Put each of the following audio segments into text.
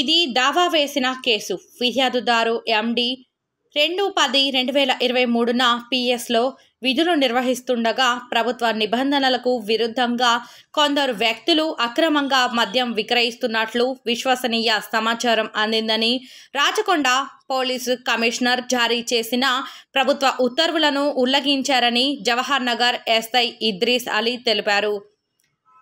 ఇది దావా వేసిన కేసు ఫిర్యాదుదారు ఎండి రెండు పది రెండు వేల ఇరవై మూడున పిఎస్లో విధులు నిర్వహిస్తుండగా ప్రభుత్వ నిబంధనలకు విరుద్ధంగా కొందరు వ్యక్తులు అక్రమంగా మద్యం విక్రయిస్తున్నట్లు విశ్వసనీయ సమాచారం అందిందని రాచకొండ పోలీసు కమిషనర్ జారీ చేసిన ప్రభుత్వ ఉత్తర్వులను ఉల్లంఘించారని జవహర్ నగర్ ఎస్ఐ ఇద్రీస్ అలీ తెలిపారు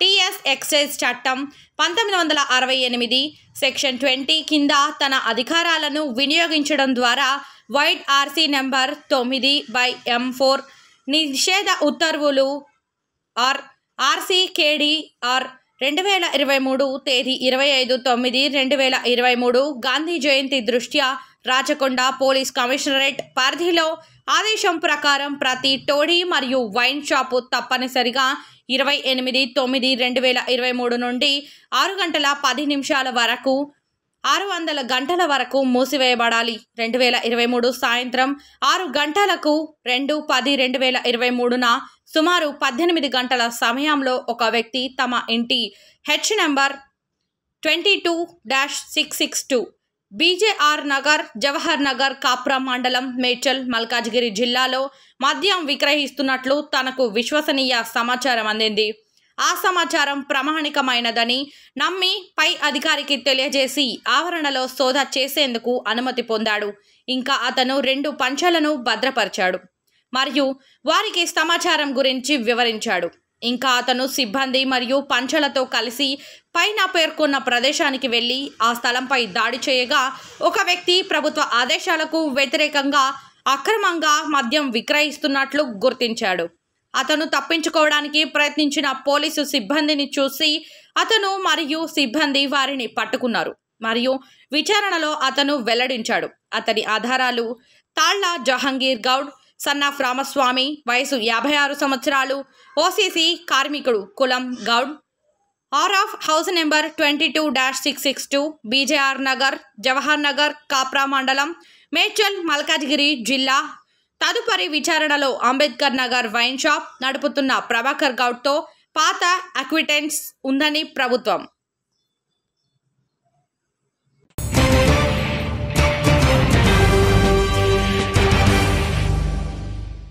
టీఎస్ ఎక్సైజ్ చట్టం పంతొమ్మిది వందల అరవై ఎనిమిది సెక్షన్ ట్వంటీ కింద తన అధికారాలను వినియోగించడం ద్వారా వైడ్ ఆర్సీ నెంబర్ తొమ్మిది బై ఎం ఫోర్ నిషేధ ఉత్తర్వులు ఆర్ ఆర్సీకేడి ఆర్ రెండు వేల ఇరవై మూడు తేదీ ఇరవై ఐదు తొమ్మిది రెండు వేల ఇరవై మూడు గాంధీ జయంతి దృష్ట్యా రాచకొండ పోలీస్ కమిషనరేట్ పరిధిలో ఆదేశం ప్రకారం ప్రతి టోడీ మరియు వైన్ షాపు తప్పనిసరిగా ఇరవై ఎనిమిది తొమ్మిది రెండు వేల ఇరవై మూడు నుండి ఆరు గంటల పది నిమిషాల వరకు ఆరు వందల గంటల వరకు మూసివేయబడాలి రెండు వేల ఇరవై మూడు సాయంత్రం ఆరు గంటలకు రెండు పది రెండు వేల ఇరవై మూడున సుమారు పద్దెనిమిది గంటల సమయంలో ఒక వ్యక్తి తమ ఇంటి H number twenty two dash six six two BJR Nagar Jawahar Nagar Kapra మండలం మేచల్ మల్కాజ్గిరి జిల్లాలో మద్యం విక్రయిస్తున్నట్లు తనకు విశ్వసనీయ సమాచారం అందింది ఆ సమాచారం ప్రామాణికమైనదని నమ్మి పై అధికారికి తెలియజేసి ఆవరణలో సోదా చేసేందుకు అనుమతి పొందాడు ఇంకా అతను రెండు పంచాలను భద్రపరిచాడు మరియు వారికి సమాచారం గురించి వివరించాడు ఇంకా అతను సిబ్బంది మరియు పంచలతో కలిసి పైన పేర్కొన్న ప్రదేశానికి వెళ్ళి ఆ స్థలంపై దాడి చేయగా ఒక వ్యక్తి ప్రభుత్వ ఆదేశాలకు వ్యతిరేకంగా అక్రమంగా మద్యం విక్రయిస్తున్నట్లు గుర్తించాడు అతను తప్పించుకోవడానికి ప్రయత్నించిన పోలీసు సిబ్బందిని చూసి అతను మరియు సిబ్బంది వారిని పట్టుకున్నారు మరియు విచారణలో అతను వెల్లడించాడు అతని ఆధారాలు తాళ్ల జహంగీర్ గౌడ్ సన్నాఫ్ రామస్వామి వయసు యాభై ఆరు సంవత్సరాలు ఓసీసీ కార్మికుడు కులం Goud R of house number twenty two dash six six two BJR Nagar Jawahar Nagar Kapra మండలం మేచల్ మల్కాజ్గిరి జిల్లా తదుపరి విచారణలో అంబేద్కర్ నగర్ వైన్ షాప్ నడుపుతున్న ప్రభాకర్ గౌడ్తో పాత అక్విటెన్స్ ఉందని ప్రభుత్వం